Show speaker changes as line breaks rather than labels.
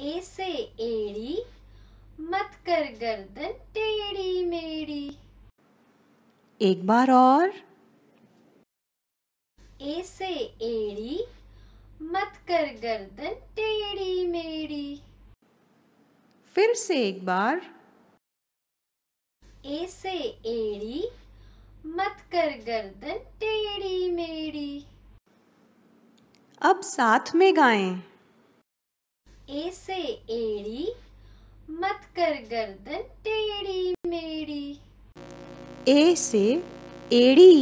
ए से एड़ी मत कर गर्दन टेढ़ी मेड़ी
एक बार और
ए से एड़ी मत कर गर्दन टेढ़ी मेड़ी
फिर से एक बार
ए से एड़ी मत कर गर्दन टेढ़ी मेड़ी
अब साथ में गाएं
ए से एड़ी मत कर गर्दन टेढ़ी मेरी
ए से एड़ी